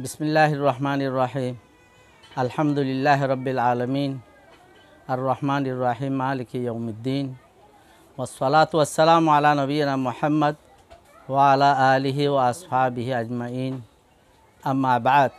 بسم الله الرحمن الرحيم الحمد لله رب العالمين الرحمن الرحيم مالك يوم الدين والصلاة والسلام على نبينا محمد وعلى آله وأصحابه أجمعين أما بعد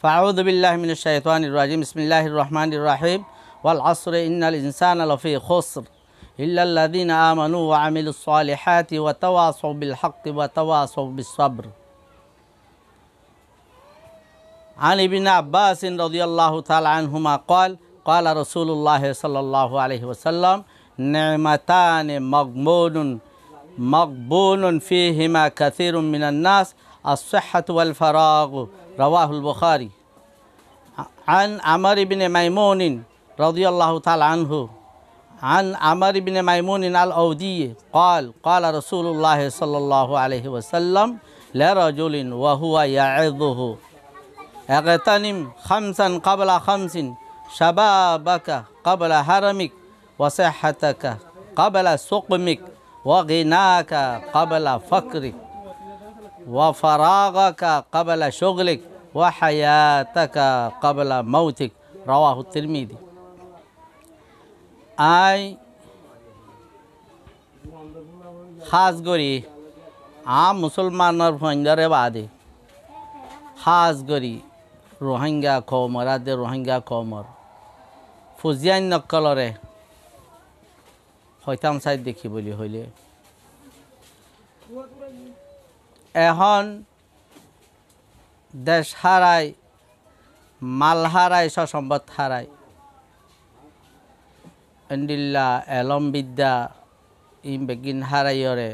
فأعوذ بالله من الشيطان الرجيم بسم الله الرحمن الرحيم والعصر إن الإنسان لفي خسر إلا الذين آمنوا وعملوا الصالحات وتواصوا بالحق وتواصوا بالصبر عن ابن عباس رضي الله تعالى عنهما قال قال رسول الله صلى الله عليه وسلم نعمتان مقبول مقبول فيهما كثير من الناس الصحة والفراغ رواه البخاري عن عمر بن ميمون رضي الله تعالى عنه عن عمر بن ميمون الأودي قال قال رسول الله صلى الله عليه وسلم لرجل وهو يعظه اغتنم خمسا قبل خمس شبابك قبل هرمك وصحتك قبل سقمك وغناك قبل فقرك وفراغك قبل شغلك وحياتك قبل موتك رواه الترمذي I খাস عام مسلمان মুসলমানের ভঞ্জরে বাদে খাস করি রোহিঙ্গা কৌমর আদে রোহিঙ্গা কৌমর ফুজিয়ান নকলরে হইতাম সাইড দেখি বলি হইলে এখন দেশ হারাই মাল হারাই সসম্পদ হারাই এন্ডিল্লা এলম বিদ্যা ইম বেগিন হারাইয়রে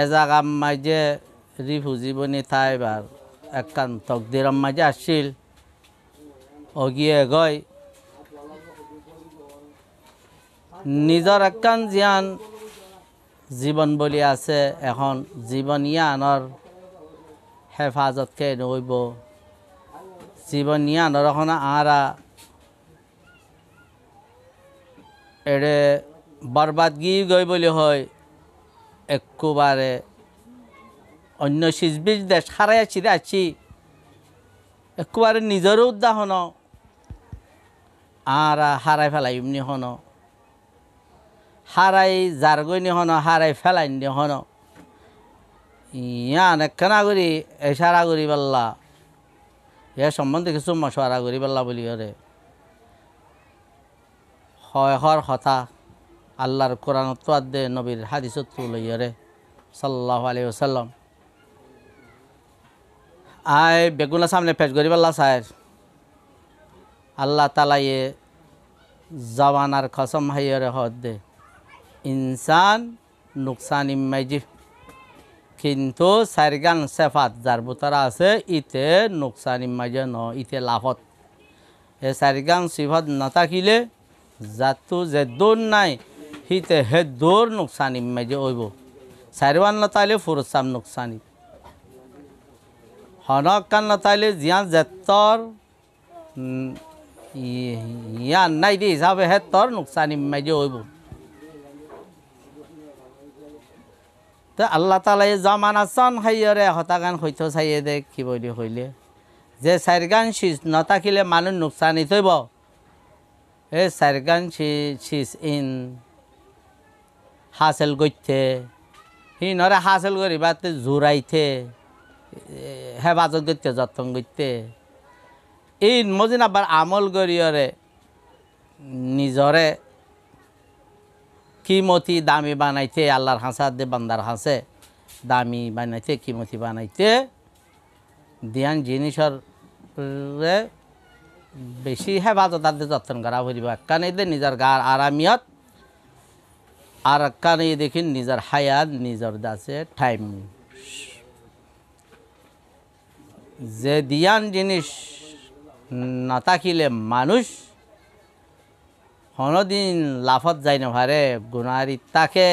এজাগাম মাইজে রিফুজিবনী থাইবার একখান তকদিরম মাঝে আসছিল অগিয়ে এগোয় নিজের একখান জিয়ান জীবন বলি আছে এখন জীবন ইয়ানোর হেফাজতকে নইব জীবন ইয়ানোর এখন আরা এড়ে বরবাদগি গই বলি হয় একবারে অন্য সিজবিজ দেশ হারাই আছি রে আছি একবারে নিজেরও উদাহন আর হারাই ফেলাই হন হারাই জারগনি হন হারাই ফেলাই নি হন ইয়া অনেকখানা করি এসারা করি পাল্লা এ সম্বন্ধে কিছু মশারা করি পাল্লা বলি রে হয় হর হতা আল্লাহর কোরআন তো দে নবীর হাদিসত লইয়রে সাল্লাহ আলী ওসাল্লাম আয় বেগুনা সামনে পেশ করি আল্লাহ সাহের আল্লাহ তালাইয়ে জওয়ানার খসম হাইয়রে হদ দে ইনসান নুকসান ইম্মাইজি কিন্তু সাইরগান সেফাত যার বুতারা আছে ইতে নুকসান ইমাইজে ন ইতে লাভত এ সাইরগান সিফত নাথাকিলে যাতো যে দৌৰ নাই সিতে হে দৌৰ নোকচানিম মেজে অইব চাৰিৱান নতালে ফুৰচাম নোকচানিম হনকান্ন তাইলে জিয়ান জেতর ইয়ান নাই দি হিসাবে হে তর নোকসানি মাইজে হইব তো আল্লাহ তালাই জমানা চন হাইয়রে হতাগান হইতো চাইয়ে দে কি বলি হইলে যে চারগান শীষ নথাকিলে মানুষ নোকসানি থইব এই চারগান শীষ ইন হাসেল করতে সি নরে হাসেল করিবাতে জোরাইতে হেফাজত করতে যত্ন করতে এই মজিন আবার আমল গরিয়রে নিজরে কিমতি দামি বানাইতে আল্লাহর হাঁসা দে বান্দার হাঁসে দামি বানাইতে কিমতি বানাইতে দিয়ান জিনিসর বেশি হেফাজত আদে যত্ন করা হইব একখান এদের নিজের গার আরামিয়ত আর একখান দেখি নিজের হায়াত নিজের দাসে টাইম যে দিয়ান জিনিস না থাকিলে মানুষ কোনোদিন লাফত যাই নভারে গুণারি তাকে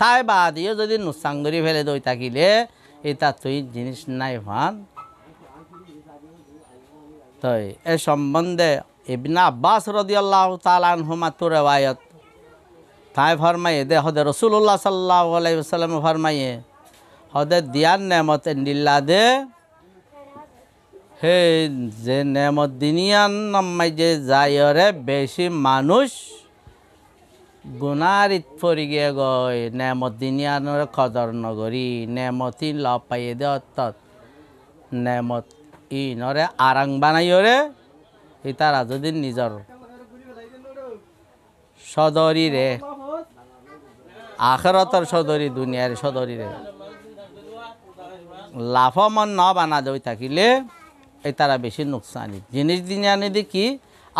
তাই বা দিও যদি ধরি ফেলে দই থাকিলে এটা তুই জিনিস নাই ভান তই এ সম্বন্ধে ইবনা আব্বাস আল্লাহ তালান হুমাতু রেওয়ায়ত তাই ফরমাইয়ে দে হদে রসুল্লাহ সাল্লাহ আলাইসাল্লাম ফরমাইয়ে হদে দিয়ান নেমত নিল্লা দে হে যে নেমদিনিয়ান নাম্মাই যে যায়রে বেশি মানুষ গুণার ইত ফরি গিয়ে গয় নেমদিনিয়ানোর কদর নগরী নেমতি লপাইয়ে দে অর্থাৎ নেমত ই আরাং বানাইরে ইতারা যদি নিজর সদরি রে আখরতর সদরি দুনিয়ার সদরি রে লাভমান ন বানা দই থাকিলে এই তারা বেশি নোকসানি জিনিস দিনে আনে দেখি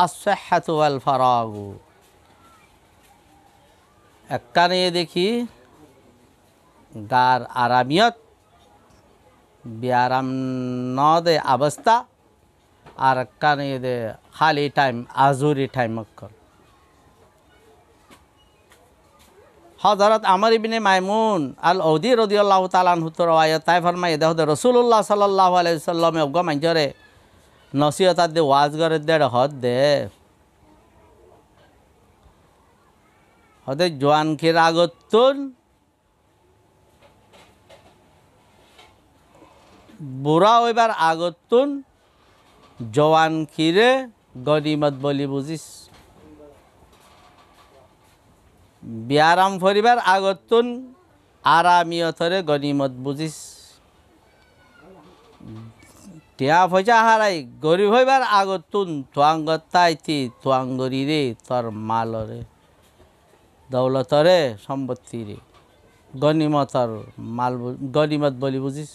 আসাহাত আল ফারাগু একটা দেখি গার আরামিয়ত বিয়ারাম নদে অবস্থা আর এক কানে দে খালি টাইম আজুরি টাইম কর হজরত আমর ইবিনে মাইমুন আল ঔদি রদিউল্লাহ তালানহুতর আয়াত তাই ফরমাই দেহদে রসুল্লাহ সাল্লাহ আলাইসাল্লামে অজ্ঞ মাঞ্জরে নসিহতার দে ওয়াজ দে হদ দে হদে খির আগতুন বুড়া হইবার আগতুন জোয়ান খিরে গনিমত বলি বুঝিস ব্যায়াম করিবার আগতুন আরামিয়তরে গণিমত বুঝিস টিয়া ফজা হারাই গরিব হইবার আগতুন তোয়াঙ্গতাইতি রে তোর মালরে দৌলতরে সম্পত্তিরে গণিমতর মাল গণিমত বলি বুঝিস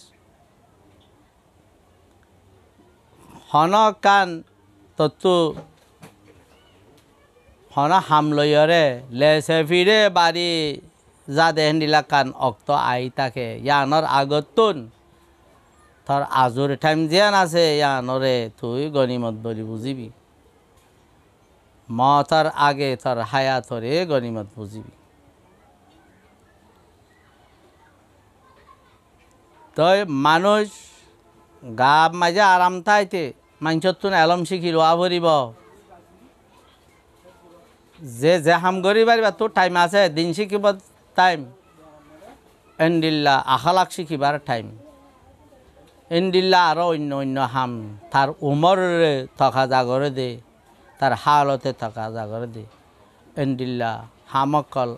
হন কান তত্ত্ব হনা হামলয়রে লেসে ফিরে বাড়ি যা দেহেন কান অক্ত আই তাকে ইয়ানর আগতুন তোর আজুর ঠাইম জিয়ান আছে ইয়ানরে তুই গণিমত বলি বুঝিবি মতার আগে তোর হায়াতরে গণিমত বুঝিবি তই মানুষ গা মাঝে আরাম থাইতে মানুষের তুন এলম শিখি লোয়া ভরিব যে যে হাম গরি পারিবা তোর টাইম আছে দিন শিখিব টাইম এন্ডিল্লা আখালাক শিখিবার টাইম এন্ডিল্লা আরও অন্য অন্য হাম তার উমরে থকা জাগরে দে তার হালতে থকা জাগরে দে এন্ডিল্লা হামকল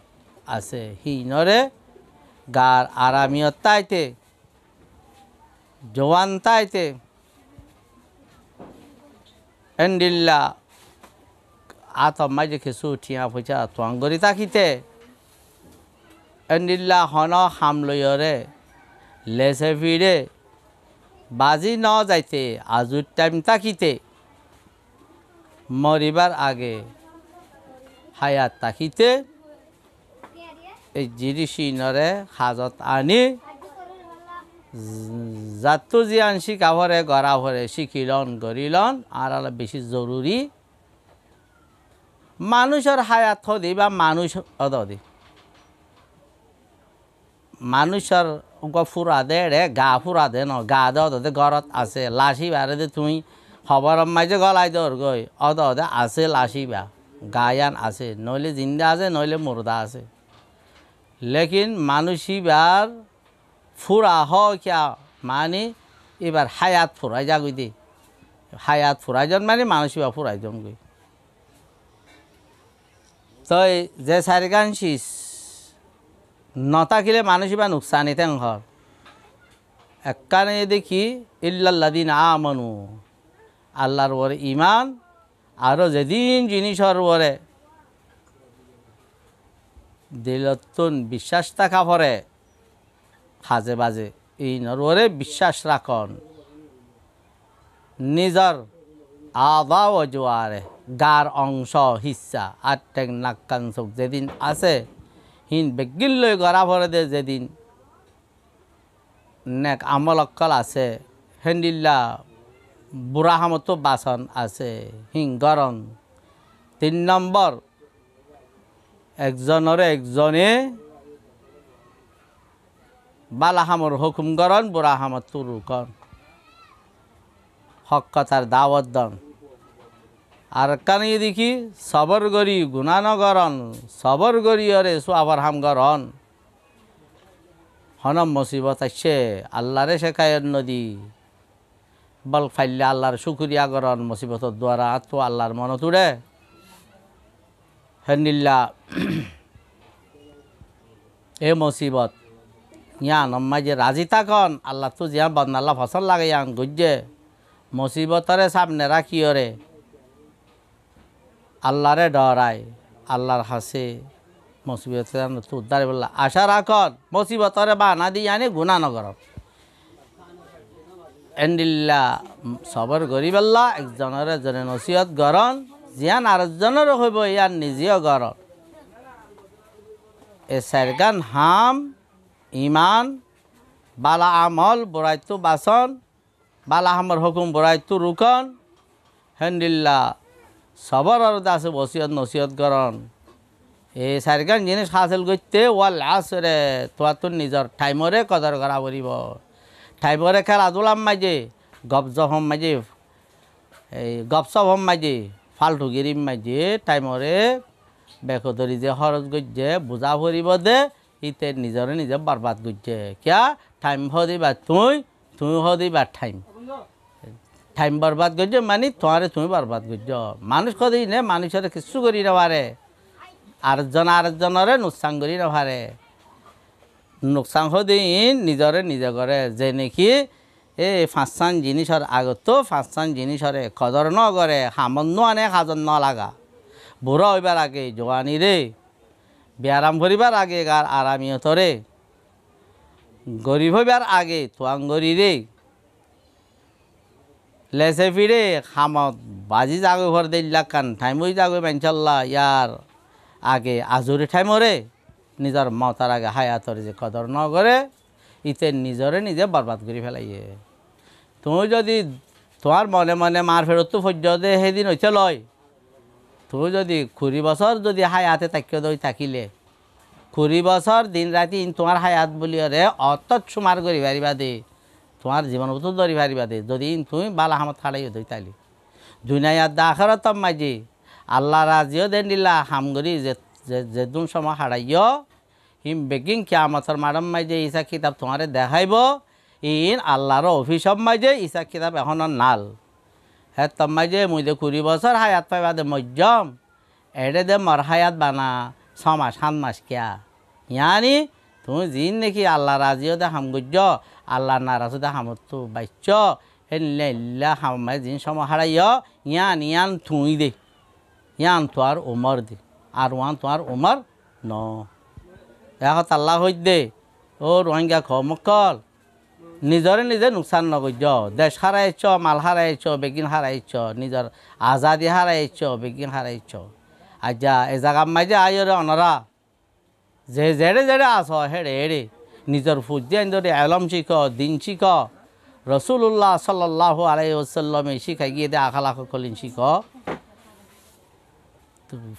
আছে হিনরে গার আরামিয়তাইতে তাইতে এন্ডিল্লা আ তম্মাই যে খেসু ঠিয়া ফুচা তঙ্গরি তাকিতে নিল্লা হন হামলয়রে লেসে ফিরে বাজি ন যাইতে আজুর টাইম তাকিতে মরিবার আগে হায়াত তাকিতে এই জিরি সিনরে হাজত আনি জাতু জিয়ান শিকাভরে গড়া ভরে শিখিলন গরিলন আর বেশি জরুরি মানুষের হায়াত হদি বা মানুষ অদি মানুষের গফুরা দে রে গা ফুর আদে ন গা দে গরত আছে লাশি বারে দে তুমি খবর মাঝে গলাই দর গই অদ অদে আছে লাশি বা গায়ান আছে নইলে জিন্দা আছে নইলে মুর্দা আছে লেকিন মানুষই বার ফুরা হ কিয়া মানে এবার হায়াত ফুরাই যাগুই দে হায়াত ফুরাই যান মানে মানুষই বা ফুরাই যাম তই যে সারিকান শিস নথাকিলে মানুষ বা নুকসানিতেন ঘর একখানে দেখি ইল্লাল্লাদিন আমানু আল্লাহর ওরে ইমান আৰু যেদিন জিনিসর ওরে দিলতন বিশ্বাস থাকা পরে হাজে বাজে এই নরওরে বিশ্বাস রাখন নিজর আবাও ও জোয়ারে গার অংশ হিসা আটেক টেক নাক্কান চোখ যেদিন আছে হিন বেগিল লৈ গড়া ভরে দে যেদিন নেক আমল অকল আছে হেন্দিল্লা বুড়াহামতো বাসন আছে হিং গরম তিন নম্বর একজনরে একজনে বালাহামর হুকুম গরণ বুড়াহামত তুরুকন হক কথার দন আর কানে দেখি সবর গরি গুণানগরণ সবর গরি অরে আবার গরণ হনম মুসিবত আসছে আল্লাহরে শেখায়ন নদী বল ফাইলে আল্লাহর শুকুরিয়া গরণ মুসিবতর দ্বারা আত্ম আল্লাহর মন তুড়ে হেনিল্লা এ মুসিবত ইয়া নম্মা যে রাজি থাকন আল্লাহ তো জিয়া বদনাল্লা ফসল লাগে ইয়ান গুজে মুসিবতরে সামনে রাখিও রে আল্লাহরে ডরায় আল্লাহর হাসে মুসিবত উদ্ধার বললা আশা রাখত মুসিবতরে বানা দিয়ে আনি গুণা নগর এন্ডিল্লা সবর গরিবাল্লা একজনের জনে নসিহত গরণ জিয়ান আরেকজনের হইব ইয়ার নিজেও গরণ এ সেরগান হাম ইমান বালা আমল বড়াইতু বাসন বালা আমর হুকুম বড়াইতু রুকন হেন্ডিল্লা সবর অর্থ আছে বসিয়ত নসিহতকরণ এই চাৰিখন জিনিস হাসিল করতে ওয়া লাসরে তোমার তো নিজের টাইমরে কদর করা পড়ব টাইমরে খেলাধুলার মাঝে গপজহম মাঝে এই গপ গপসভম মাঝে ফাল্টুগিরির মাঝে টাইমরে বেকদরি যে খরচ করছে বুঝা ফুরিব দে ইতে নিজরে নিজে বরবাদ করছে কিয়া টাইম হদিবা তুই তুই হদিবা টাইম টাইম বরবাদ করছো মানে তোমারে তুমি বরবাদ করছো মানুষ কদি নে মানুষের কিছু করি নেবারে আরেকজন আরেকজনরে নোকসান করি নেবারে নোকসান হদি নিজরে নিজে করে যে নাকি এই ফাঁসান জিনিসের আগত ফাঁসান জিনিসরে কদর ন করে সামন ন আনে সাজন ন লাগা বুড়া হইবার আগে জোয়ানি রে ব্যায়াম করিবার আগে গার আরামিয়তরে গরিব হইবার আগে তোয়াঙ্গরি রে লেসে ফিরে খামত বাজি জাগো ঘর দিল্লা কান ঠাইমই জাগো মেনচাল্লা ইয়ার আগে আজুরি ঠাইমরে নিজের মতার আগে হায়াতর যে কদর ন করে ইতে নিজরে নিজে বরবাদ করে ফেলাইয়ে তুমি যদি তোমার মনে মনে মার ফেরত তো সহ্য দে সেদিন হয়েছে লয় তুমি যদি কুড়ি বছর যদি হায়াতে তাকিয়ে দই থাকিলে কুড়ি বছর দিন রাতি তোমার হায়াত বলিয়রে অত সুমার করি পারিবা দে তোমার জীবনতো দরি পারিবা দে যদি তুমি বালা হামত হারাই ধরি তাইলে দুনিয়া দাখরত মাইজি আল্লাহ রাজিও দেন দিলা হামগুড়ি যে যেদুন সময় হারাইও হিম বেকিং কিয়ামতর মারম মাইজে ইসা কিতাব তোমারে দেখাইব ইন আল্লাহর অফিসব মাইজে ইসা কিতাব এখন নাল হ্যাঁ তম মাইজে মুই যে কুড়ি বছর হায়াত পাইবা দে মজ্জম এডে দে মর হায়াত বানা ছ মাস সাত মাস কিয়া ইয়ানি তুমি জিন নাকি আল্লাহ রাজিও দে হাম গুজ আল্লাহ নারাজও দে হামত তো বাইচ্য হেল্লা হামায় জিন সম হারাইয় ইয়ান ইয়ান থুই দে ইয়ান আর ওমর দে আর ওয়ান আর ওমর ন এখন আল্লাহ হই দে ও রোহিঙ্গা খ মকল নিজৰে নিজে লোকচান নগজ্য দেশ হাৰাইছ মাল হাৰাইছ বেগিন হাৰাইছ নিজৰ আজাদী হাৰাইছ বেগিন হাৰাইছ এ এজাগাম মাইজা আয়ৰে অনৰা যে যেড়ে যেড়ে আস হেড়ে হেড়ে নিজের ফুজিয়ান ধরে আলম শিখ দিন শিখ রসুল্লাহ সাল্লাহ আলাইসাল্লামে শিখাই গিয়ে দে আখালাখ কলিন শিখ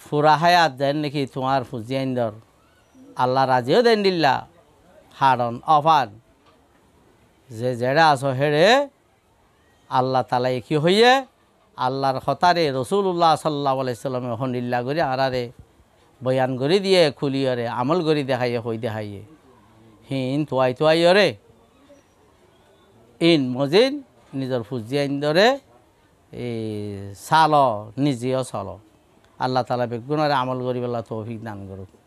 ফুরা হায়াত দেন নাকি তোমার ফুজিয়ান ধর আল্লাহ রাজিও দেন দিল্লা হারন অফান যে যেড়ে আস হেড়ে আল্লাহ তালাই কি হইয়ে আল্লাহর হতারে রসুল্লাহ সাল্লাহ আলাইসাল্লামে হনিল্লা করে আরারে বয়ান কৰি দিয়ে খুলি অৰে আমল কৰি দেখায়ে হৈ দেখায়ে সিন থোৱাই থোৱাই অৰে ইন মজিন নিজৰ ফুজি আইন দৰে এই চাল নিজেও চাল আল্লাহ তালা বেগুণৰে আমল কৰিবলৈ তৌফিক দান কৰোঁ